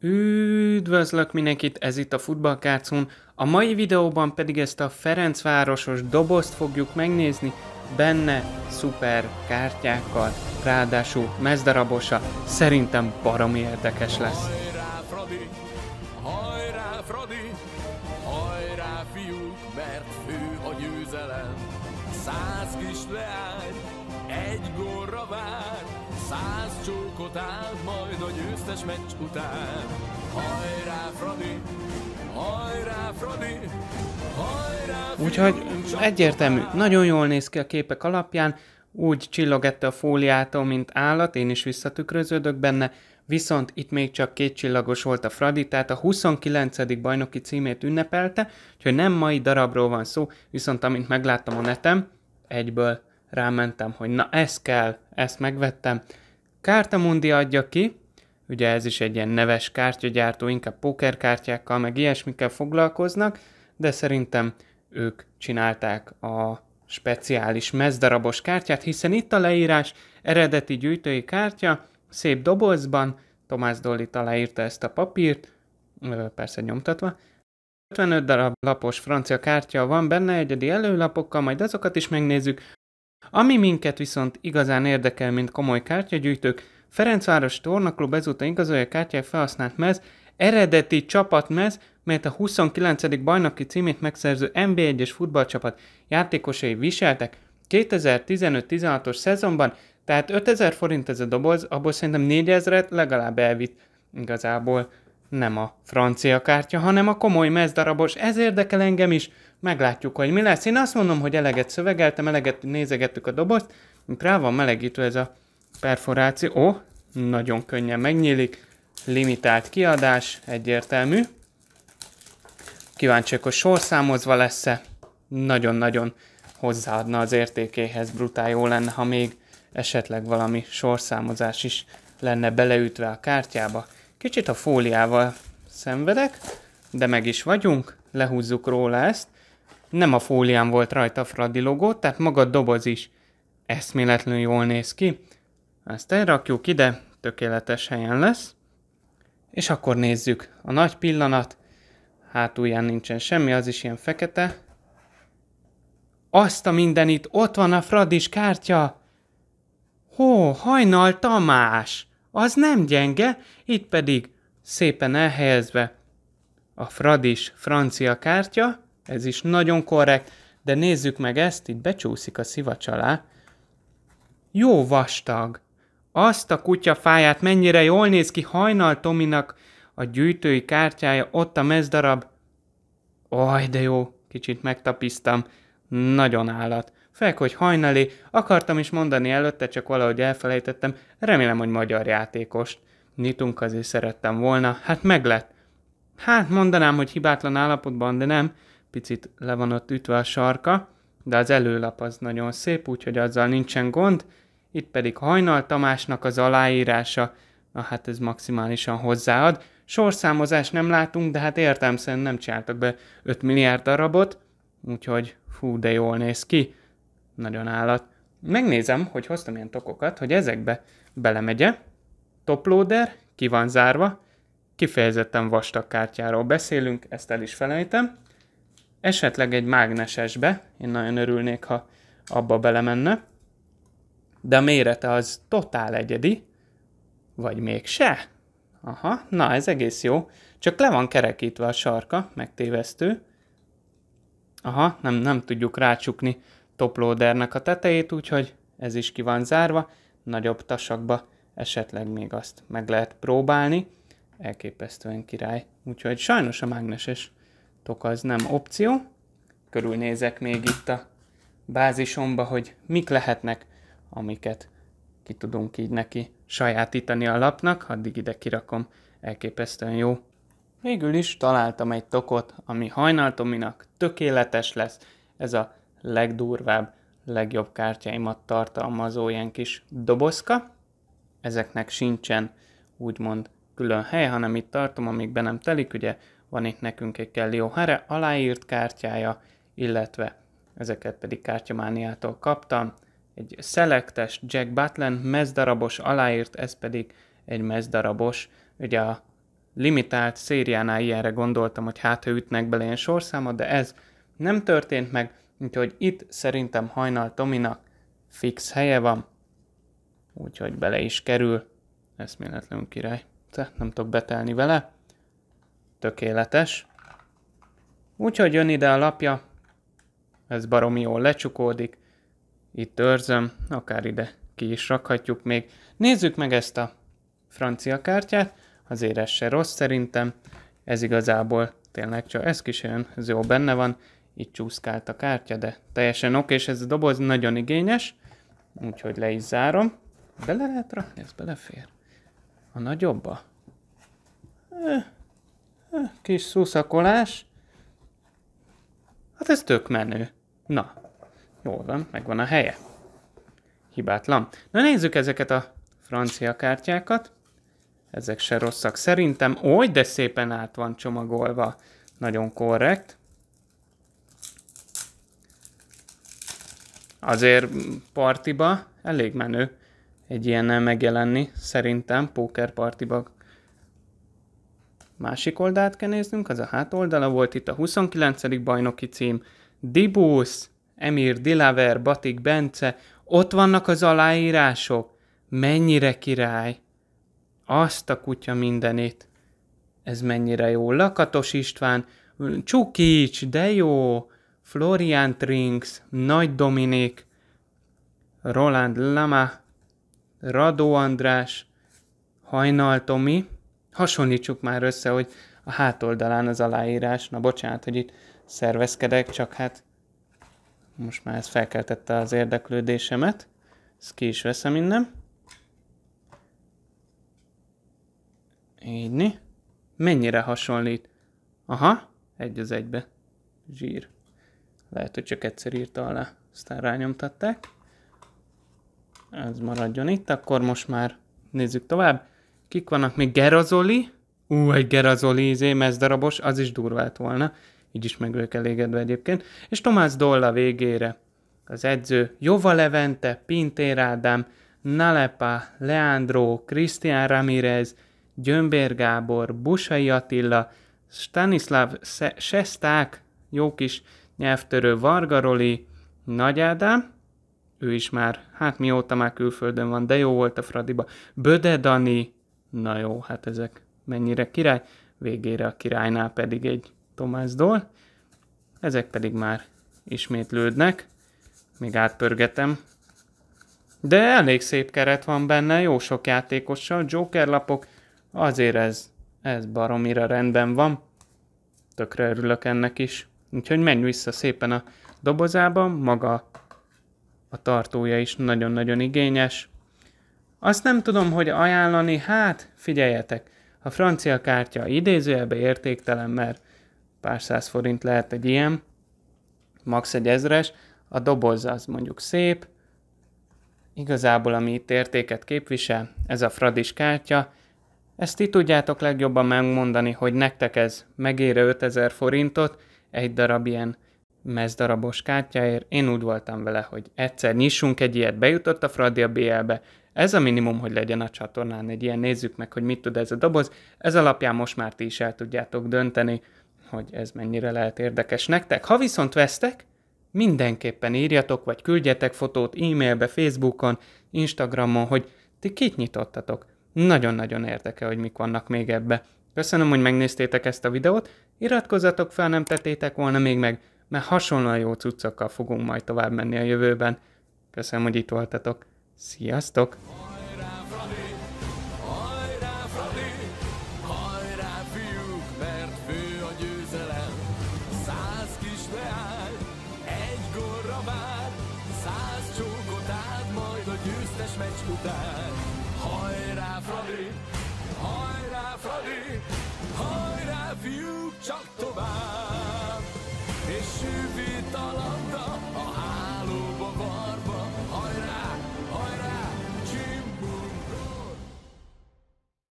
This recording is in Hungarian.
Üdvözlök mindenkit, ez itt a Futballkácún. A mai videóban pedig ezt a Ferencvárosos dobozt fogjuk megnézni, benne szuper kártyákkal, ráadásul mezdarabosa, szerintem baromi érdekes lesz. Hajrá fiúk, mert fő a győzelem, száz kis leány, egy gorra vár, száz csókot áll, majd a győztes meccs után. Hajrá Fradi, hajrá Fradi, hajrá fiúk, Úgyhogy egyértelmű, nagyon jól néz ki a képek alapján, úgy csillogette a fóliától, mint állat, én is visszatükröződök benne, viszont itt még csak kétcsillagos volt a Fradi, tehát a 29. bajnoki címét ünnepelte, úgyhogy nem mai darabról van szó, viszont amint megláttam a netem, egyből rámentem, hogy na ez kell, ezt megvettem. Kártamundi adja ki, ugye ez is egy ilyen neves kártyagyártó, inkább pókerkártyákkal, meg ilyesmikkel foglalkoznak, de szerintem ők csinálták a speciális mezdarabos kártyát, hiszen itt a leírás eredeti gyűjtői kártya, szép dobozban, Tomás Dolly aláírta ezt a papírt, persze nyomtatva, 55 darab lapos francia kártya van benne egyedi előlapokkal, majd azokat is megnézzük. Ami minket viszont igazán érdekel, mint komoly kártyagyűjtők, Ferencváros Tornaklub ezúttal igazolja kártyák felhasznált mez, eredeti csapatmez, melyet a 29. bajnoki címét megszerző NB1-es futballcsapat játékosai viseltek 2015-16-os szezonban, tehát 5000 forint ez a doboz, abból szerintem 4000-et legalább elvitt igazából nem a francia kártya, hanem a komoly mezdarabos. Ez érdekel engem is, meglátjuk, hogy mi lesz. Én azt mondom, hogy eleget szövegeltem, eleget nézegettük a dobozt, itt rá van melegítő ez a perforáció. Ó, nagyon könnyen megnyílik, limitált kiadás, egyértelmű. Kíváncsiak, hogy sorszámozva lesz-e. Nagyon-nagyon hozzáadna az értékéhez, brutál jó lenne, ha még esetleg valami sorszámozás is lenne beleütve a kártyába. Kicsit a fóliával szenvedek, de meg is vagyunk, lehúzzuk róla ezt. Nem a fólián volt rajta a Fradi logó, tehát maga a doboz is eszméletlenül jól néz ki. Ezt elrakjuk ide, tökéletes helyen lesz. És akkor nézzük, a nagy pillanat, hátulján nincsen semmi, az is ilyen fekete. Azt a mindenit, ott van a Fradis kártya! Hó, hajnal Tamás! Az nem gyenge, itt pedig szépen elhelyezve a Fradis francia kártya, ez is nagyon korrekt, de nézzük meg ezt, itt becsúszik a szivacs alá. Jó vastag! Azt a fáját mennyire jól néz ki hajnal Tominak a gyűjtői kártyája, ott a mezdarab. Aj, de jó, kicsit megtapisztam. Nagyon állat. Fek, hogy hajnali, akartam is mondani előtte, csak valahogy elfelejtettem, remélem, hogy magyar játékost. Nitunk azért szerettem volna, hát meg lett. Hát mondanám, hogy hibátlan állapotban, de nem. Picit le van ott ütve a sarka, de az előlap az nagyon szép, úgyhogy azzal nincsen gond. Itt pedig Hajnal Tamásnak az aláírása, na hát ez maximálisan hozzáad. Sorszámozást nem látunk, de hát értem nem csináltak be 5 milliárd darabot, úgyhogy fú, de jól néz ki. Nagyon állat. Megnézem, hogy hoztam ilyen tokokat, hogy ezekbe belemegye. Toploader, ki van zárva, kifejezetten vastag kártyáról beszélünk, ezt el is felejtem. Esetleg egy mágnesesbe, én nagyon örülnék, ha abba belemenne. De a mérete az totál egyedi, vagy mégse? Aha, na ez egész jó. Csak le van kerekítve a sarka, megtévesztő. Aha, nem, nem tudjuk rácsukni toplódernek a tetejét, úgyhogy ez is ki van zárva, nagyobb tasakba esetleg még azt meg lehet próbálni, elképesztően király. Úgyhogy sajnos a mágneses tok az nem opció. Körülnézek még itt a bázisomba, hogy mik lehetnek, amiket ki tudunk így neki sajátítani a lapnak, addig ide kirakom, elképesztően jó. Végül is találtam egy tokot, ami hajnaltominak tökéletes lesz. Ez a legdurvább, legjobb kártyáimat tartalmazó ilyen kis dobozka. Ezeknek sincsen úgymond külön hely, hanem itt tartom, amíg be nem telik, ugye van itt nekünk egy Kelly O'Hara aláírt kártyája, illetve ezeket pedig kártyamániától kaptam. Egy szelektes Jack Butlen mezdarabos aláírt, ez pedig egy mezdarabos. Ugye a limitált szériánál ilyenre gondoltam, hogy hát ha ütnek bele ilyen sorszámot, de ez nem történt meg, Úgyhogy itt szerintem hajnal Tominak fix helye van, úgyhogy bele is kerül. Eszméletlenül király. Te nem tudok betelni vele. Tökéletes. Úgyhogy jön ide a lapja. Ez baromi jól lecsukódik. Itt őrzöm, akár ide ki is rakhatjuk még. Nézzük meg ezt a francia kártyát. Azért ez se rossz szerintem. Ez igazából tényleg csak ez kis olyan, ez jó benne van itt csúszkált a kártya, de teljesen oké, és ez a doboz nagyon igényes, úgyhogy le is zárom. Bele lehet rakni? Ez belefér. A nagyobba? Eh, eh, kis szuszakolás. Hát ez tök menő. Na, jól van, megvan a helye. Hibátlan. Na nézzük ezeket a francia kártyákat. Ezek se rosszak szerintem. Oly, de szépen át van csomagolva. Nagyon korrekt. azért partiba elég menő egy ilyennel megjelenni, szerintem pókerpartiba. Másik oldalt kell néznünk, az a hátoldala volt itt a 29. bajnoki cím, Dibus, Emir Dilaver, Batik Bence, ott vannak az aláírások. Mennyire király! Azt a kutya mindenét! Ez mennyire jó! Lakatos István, Csukics, de jó! Florian Trinks, Nagy Dominik, Roland Lama, Radó András, Hajnal Tomi. Hasonlítsuk már össze, hogy a hátoldalán az aláírás. Na bocsánat, hogy itt szervezkedek, csak hát most már ez felkeltette az érdeklődésemet. Ezt ki is veszem innen. Így. Mennyire hasonlít? Aha, egy az egybe. Zsír. Lehet, hogy csak egyszer írta alá, aztán rányomtatták. Ez maradjon itt, akkor most már nézzük tovább. Kik vannak még? Gerazoli. Ú, egy Gerazoli izé, mezdarabos, az is durvát volna. Így is meg ők elégedve egyébként. És Tomás Dolla végére. Az edző Jova Levente, Pintér Ádám, Nalepa, Leandro, Krisztián Ramirez, Gyömbér Gábor, Busai Attila, Stanislav Sesták, jó kis nyelvtörő Vargaroli, Nagy Ádám, ő is már, hát mióta már külföldön van, de jó volt a Fradiba, Böde Dani, na jó, hát ezek mennyire király, végére a királynál pedig egy Tomás Dol, ezek pedig már ismétlődnek, még átpörgetem. De elég szép keret van benne, jó sok játékossal, lapok, azért ez, ez baromira rendben van. Tökre örülök ennek is. Úgyhogy menj vissza szépen a dobozába. maga a tartója is nagyon-nagyon igényes. Azt nem tudom, hogy ajánlani, hát figyeljetek, a francia kártya idézőjelbe értéktelen, mert pár száz forint lehet egy ilyen, max egy ezres, a doboz az mondjuk szép, igazából ami itt értéket képvisel, ez a fradis kártya, ezt ti tudjátok legjobban megmondani, hogy nektek ez megére 5000 forintot, egy darab ilyen mezdarabos kártyáért. Én úgy voltam vele, hogy egyszer nyissunk egy ilyet, bejutott a Fradi a BL-be, ez a minimum, hogy legyen a csatornán egy ilyen, nézzük meg, hogy mit tud ez a doboz. Ez alapján most már ti is el tudjátok dönteni, hogy ez mennyire lehet érdekes nektek. Ha viszont vesztek, mindenképpen írjatok, vagy küldjetek fotót e-mailbe, Facebookon, Instagramon, hogy ti kit nyitottatok. Nagyon-nagyon érdeke, hogy mik vannak még ebbe. Köszönöm, hogy megnéztétek ezt a videót, Iratkozzatok fel, nem tetétek volna még meg, mert hasonlóan jó cuccokkal fogunk majd tovább menni a jövőben. Köszönöm, hogy itt voltatok. Sziasztok! Hajrá, Fradi! Hajrá, Fradi! fiúk csak tovább, és sűvít a labda, a hálóba van